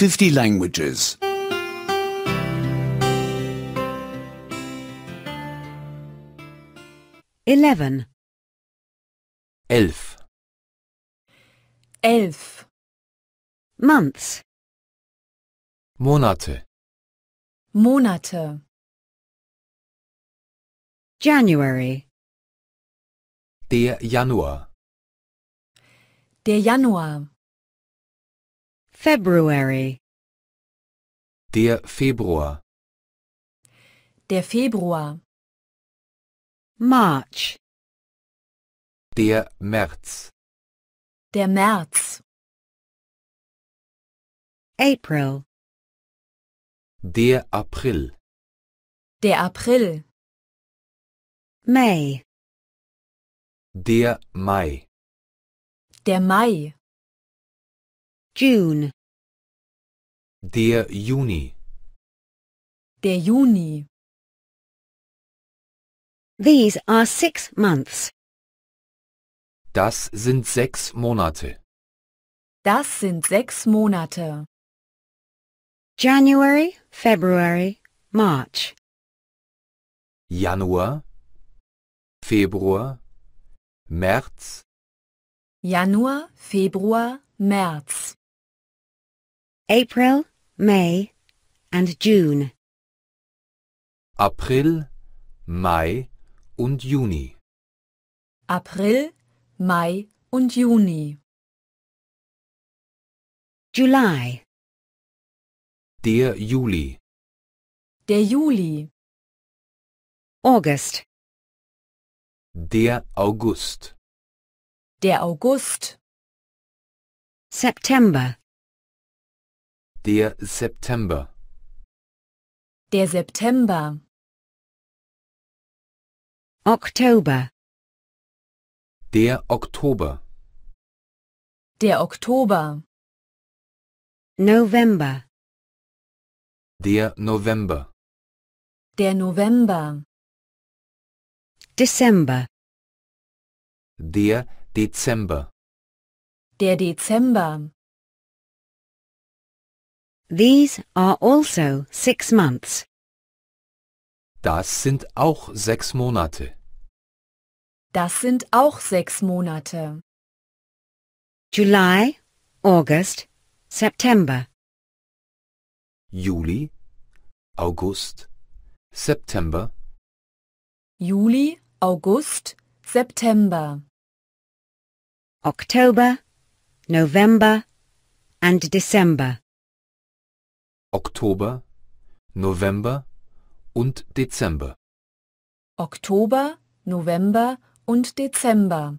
50 languages. 11. Elf. Elf. Months. Monate. Monate. January. Der Januar. Der Januar. February. Der Februar. Der Februar. March. Der März. Der März. April. Der April. Der April. May. Der Mai. Der Mai. June. Der Juni. Der Juni. These are six months. Das sind sechs Monate. Das sind sechs Monate. January, February, March. Januar, Februar, März. Januar, Februar, März. April, May and June. April, Mai und Juni. April, Mai und Juni. July. Der Juli. Der Juli. August. Der August. Der August. September. Der September. Der September. Oktober. Der Oktober. Der Oktober. November. Der November. Der November. Dezember. Der Dezember. Der Dezember. These are also six months. Das sind auch sechs Monate. Das sind auch sechs Monate. July, August, September. Juli, August, September. Juli, August, September. October, November and December. Oktober, November und Dezember. Oktober, November und Dezember